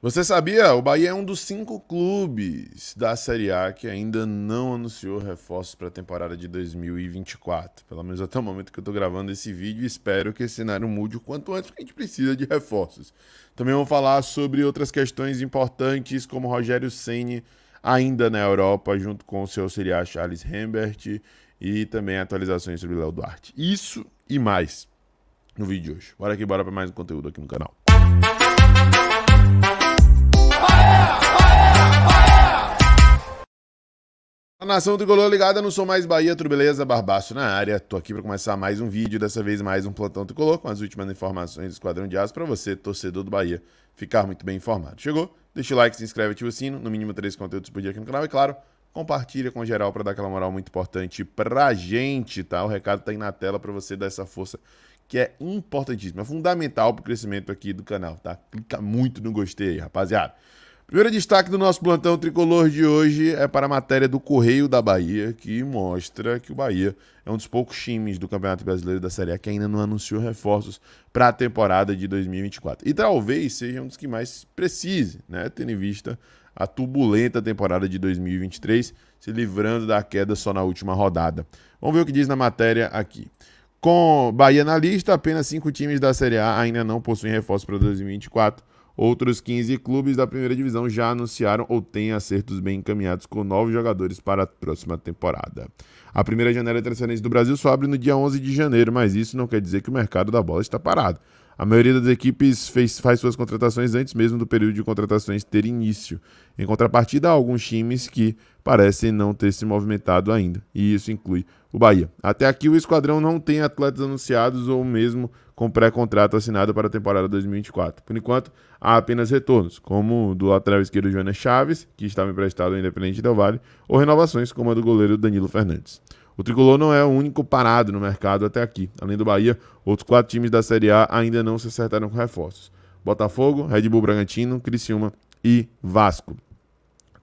Você sabia? O Bahia é um dos cinco clubes da Série A que ainda não anunciou reforços para a temporada de 2024. Pelo menos até o momento que eu estou gravando esse vídeo, espero que esse cenário mude o quanto antes, porque a gente precisa de reforços. Também vou falar sobre outras questões importantes, como Rogério Ceni ainda na Europa, junto com o seu auxiliar Charles Rembert, e também atualizações sobre Léo Duarte. Isso e mais no vídeo de hoje. Bora aqui, bora para mais um conteúdo aqui no canal. Nação Tricolor ligada não Sou Mais Bahia, tudo beleza? Barbaço na área. Tô aqui para começar mais um vídeo, dessa vez mais um plantão tricolor com as últimas informações do Esquadrão de Aço para você, torcedor do Bahia, ficar muito bem informado. Chegou? Deixa o like, se inscreve, ativa o sino, no mínimo três conteúdos por dia aqui no canal e claro, compartilha com geral para dar aquela moral muito importante pra gente, tá? O recado tá aí na tela para você dar essa força que é importantíssima, é fundamental pro crescimento aqui do canal, tá? Clica muito no gostei aí, rapaziada. Primeiro destaque do nosso plantão tricolor de hoje é para a matéria do Correio da Bahia, que mostra que o Bahia é um dos poucos times do Campeonato Brasileiro da Série A que ainda não anunciou reforços para a temporada de 2024. E talvez seja um dos que mais precise, né? Tendo em vista a turbulenta temporada de 2023, se livrando da queda só na última rodada. Vamos ver o que diz na matéria aqui. Com Bahia na lista, apenas cinco times da Série A ainda não possuem reforços para 2024 Outros 15 clubes da primeira divisão já anunciaram ou têm acertos bem encaminhados com novos jogadores para a próxima temporada. A primeira janela de transferência do Brasil só abre no dia 11 de janeiro, mas isso não quer dizer que o mercado da bola está parado. A maioria das equipes fez, faz suas contratações antes mesmo do período de contratações ter início. Em contrapartida, há alguns times que parecem não ter se movimentado ainda, e isso inclui o Bahia. Até aqui, o esquadrão não tem atletas anunciados ou mesmo com pré-contrato assinado para a temporada 2024. Por enquanto, há apenas retornos, como do lateral esquerdo Joana Chaves, que estava emprestado ao Independente Del Vale, ou renovações, como a do goleiro Danilo Fernandes. O tricolor não é o único parado no mercado até aqui. Além do Bahia, outros quatro times da Série A ainda não se acertaram com reforços: Botafogo, Red Bull Bragantino, Criciúma e Vasco.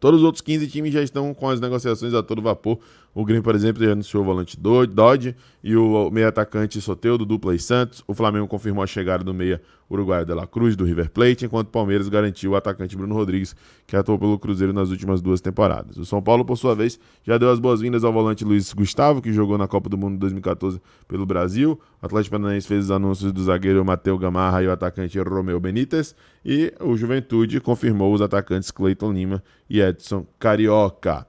Todos os outros 15 times já estão com as negociações a todo vapor o Grêmio, por exemplo, já anunciou o volante Dodge e o meia atacante Soteudo, do e Santos. O Flamengo confirmou a chegada do meia uruguaio Dela Cruz, do River Plate, enquanto o Palmeiras garantiu o atacante Bruno Rodrigues, que atuou pelo Cruzeiro nas últimas duas temporadas. O São Paulo, por sua vez, já deu as boas-vindas ao volante Luiz Gustavo, que jogou na Copa do Mundo 2014 pelo Brasil. O Atlético Paranaense fez os anúncios do zagueiro Matheus Gamarra e o atacante Romeu Benítez. E o Juventude confirmou os atacantes Cleiton Lima e Edson Carioca.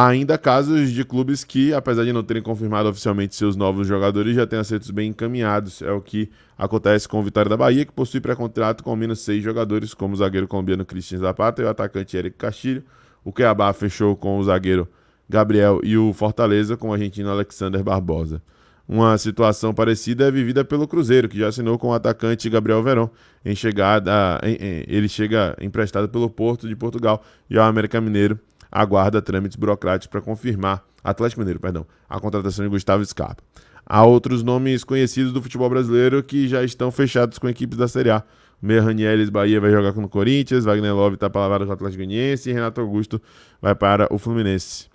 Há ainda casos de clubes que, apesar de não terem confirmado oficialmente seus novos jogadores, já têm acertos bem encaminhados. É o que acontece com o Vitória da Bahia, que possui pré-contrato com menos seis jogadores, como o zagueiro colombiano Cristian Zapata e o atacante Eric Castilho. O Cuiabá fechou com o zagueiro Gabriel e o Fortaleza com o argentino Alexander Barbosa. Uma situação parecida é vivida pelo Cruzeiro, que já assinou com o atacante Gabriel Verón. Em chegada, em, em, ele chega emprestado pelo Porto de Portugal e ao América Mineiro aguarda trâmites burocráticos para confirmar Atlético Mineiro, perdão, a contratação de Gustavo Scarpa. Há outros nomes conhecidos do futebol brasileiro que já estão fechados com equipes da Série A. Meia Ranielis Bahia vai jogar com o Corinthians, Wagner Love está palavrado com o Atlético Goianiense e Renato Augusto vai para o Fluminense.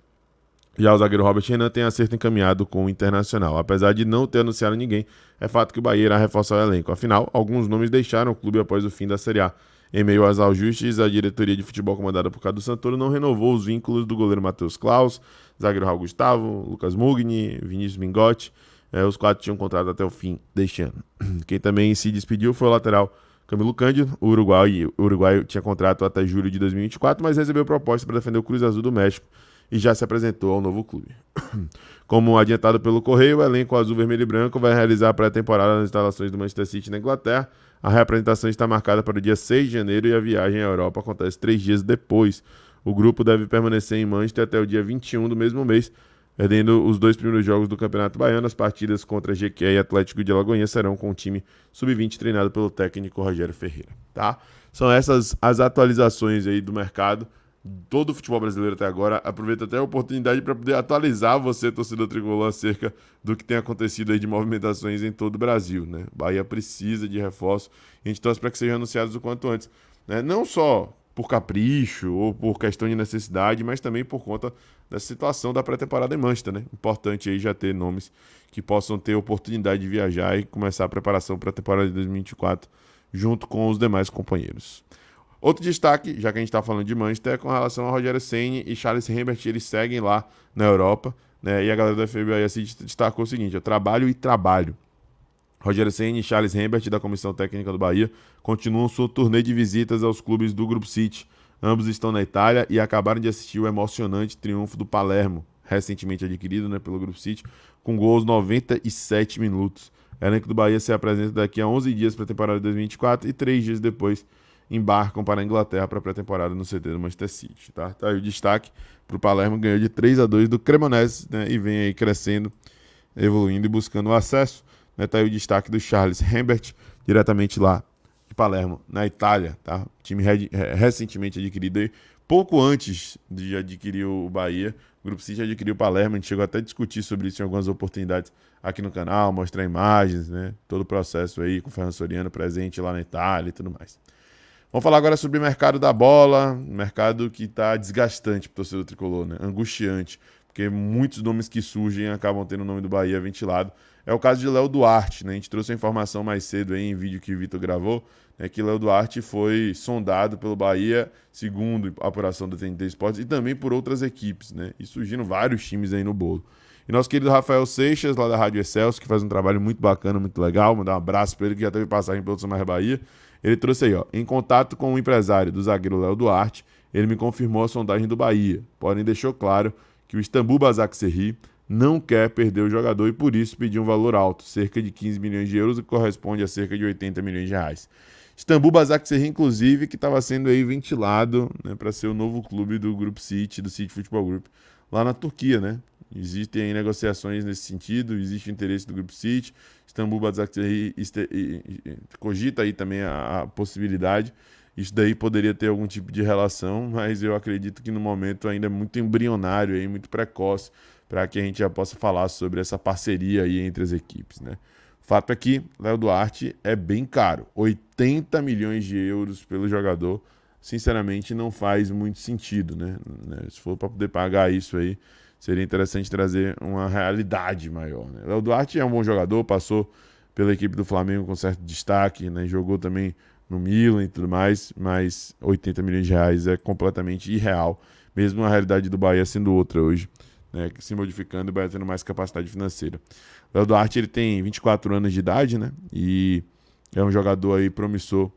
Já o zagueiro Robert Renan tem acerto encaminhado com o Internacional. Apesar de não ter anunciado ninguém, é fato que o Bahia irá reforçar o elenco. Afinal, alguns nomes deixaram o clube após o fim da Série A. Em meio aos ajustes, a diretoria de futebol comandada por Cadu Santoro não renovou os vínculos do goleiro Matheus Klaus, zagueiro Raul Gustavo, Lucas Mugni, Vinícius Mingotti. É, os quatro tinham contrato até o fim deste ano. Quem também se despediu foi o lateral Camilo Cândido. O Uruguai, o Uruguai tinha contrato até julho de 2024, mas recebeu proposta para defender o Cruz Azul do México e já se apresentou ao novo clube. Como adiantado pelo Correio, o elenco azul, vermelho e branco vai realizar a pré-temporada nas instalações do Manchester City na Inglaterra a reapresentação está marcada para o dia 6 de janeiro e a viagem à Europa acontece três dias depois. O grupo deve permanecer em Manchester até o dia 21 do mesmo mês, perdendo os dois primeiros jogos do Campeonato Baiano. As partidas contra GQ e Atlético de Alagoinha serão com o time sub-20 treinado pelo técnico Rogério Ferreira. Tá? São essas as atualizações aí do mercado todo o futebol brasileiro até agora. Aproveito até a oportunidade para poder atualizar você, torcedor tricolor, acerca do que tem acontecido aí de movimentações em todo o Brasil. Né? Bahia precisa de reforço. A gente torce para que sejam anunciados o quanto antes. Né? Não só por capricho ou por questão de necessidade, mas também por conta da situação da pré-temporada em Manchester, né? Importante aí já ter nomes que possam ter oportunidade de viajar e começar a preparação para a temporada de 2024 junto com os demais companheiros. Outro destaque, já que a gente está falando de Manchester, é com relação a Rogério Senni e Charles Herbert, eles seguem lá na Europa, né? E a galera da FBI se destacou o seguinte: trabalho e trabalho. Rogério Senni e Charles Herbert, da Comissão Técnica do Bahia, continuam sua turnê de visitas aos clubes do Grupo City. Ambos estão na Itália e acabaram de assistir o emocionante triunfo do Palermo, recentemente adquirido né, pelo Grupo City, com gols 97 minutos. O elenco do Bahia se apresenta daqui a 11 dias para a temporada 2024 e 3 dias depois embarcam para a Inglaterra para a pré-temporada no CT do Manchester City. Tá, tá aí o destaque para o Palermo, ganhou de 3 a 2 do Cremonese né, e vem aí crescendo, evoluindo e buscando o acesso. Né, tá aí o destaque do Charles Hambert diretamente lá de Palermo, na Itália. Tá? Time re recentemente adquirido aí, pouco antes de adquirir o Bahia. O Grupo City adquiriu o Palermo, a gente chegou até a discutir sobre isso em algumas oportunidades aqui no canal, mostrar imagens, né? Todo o processo aí com o Ferran Soriano presente lá na Itália e tudo mais. Vamos falar agora sobre o mercado da bola, mercado que está desgastante para o torcedor tricolor, né? angustiante, porque muitos nomes que surgem acabam tendo o nome do Bahia ventilado. É o caso de Léo Duarte, né? A gente trouxe a informação mais cedo aí, em vídeo que o Vitor gravou, né, que Léo Duarte foi sondado pelo Bahia, segundo a apuração da TNT Esportes, e também por outras equipes, né? E surgindo vários times aí no bolo. E nosso querido Rafael Seixas, lá da Rádio Excels que faz um trabalho muito bacana, muito legal. Mandar um abraço para ele, que já teve passagem pelo Samar Bahia. Ele trouxe aí, ó. Em contato com o empresário do zagueiro Léo Duarte, ele me confirmou a sondagem do Bahia. Porém, deixou claro que o Istambul Bazak Serri não quer perder o jogador e por isso pediu um valor alto, cerca de 15 milhões de euros, o que corresponde a cerca de 80 milhões de reais. Istambul Bazak Serri, inclusive, que estava sendo aí ventilado né, para ser o novo clube do Grupo City, do City Futebol Group lá na Turquia, né? Existem negociações nesse sentido, existe interesse do Grupo City. Istambul Basaksehir cogita aí também a, a, possibilidade. Isso daí poderia ter algum tipo de relação, mas eu acredito que no momento ainda é muito embrionário, aí, muito precoce, para que a gente já possa falar sobre essa parceria aí entre as equipes, né? Fato é que Léo Duarte é bem caro, 80 milhões de euros pelo jogador sinceramente, não faz muito sentido, né? né se for para poder pagar isso aí, seria interessante trazer uma realidade maior. Né? Léo Duarte é um bom jogador, passou pela equipe do Flamengo com certo destaque, né? Jogou também no Milan e tudo mais, mas 80 milhões de reais é completamente irreal, mesmo a realidade do Bahia sendo outra hoje. Né, se modificando e o Bahia tendo mais capacidade financeira. O Léo Duarte ele tem 24 anos de idade, né? E é um jogador aí promissor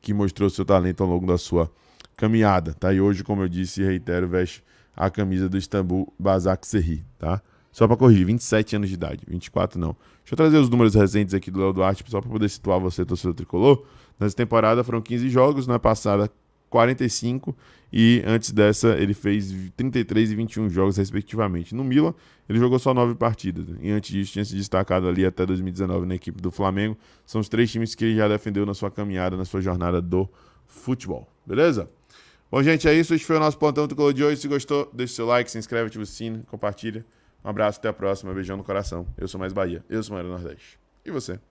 que mostrou seu talento ao longo da sua caminhada, tá? E hoje, como eu disse e reitero, veste a camisa do Istambul Bazak Serri, tá? Só para corrigir, 27 anos de idade, 24 não. Deixa eu trazer os números recentes aqui do Léo Duarte, só para poder situar você, torcedor tricolor. Nessa temporada foram 15 jogos, na passada 45 e antes dessa ele fez 33 e 21 jogos respectivamente. No Milan, ele jogou só 9 partidas né? e antes disso tinha se destacado ali até 2019 na equipe do Flamengo. São os três times que ele já defendeu na sua caminhada, na sua jornada do futebol. Beleza? Bom, gente, é isso. Este foi o nosso plantão do Color de hoje. Se gostou, deixa o seu like, se inscreve, ativa o sino, compartilha. Um abraço, até a próxima. Beijão no coração. Eu sou mais Bahia, eu sou Mário Nordeste. E você?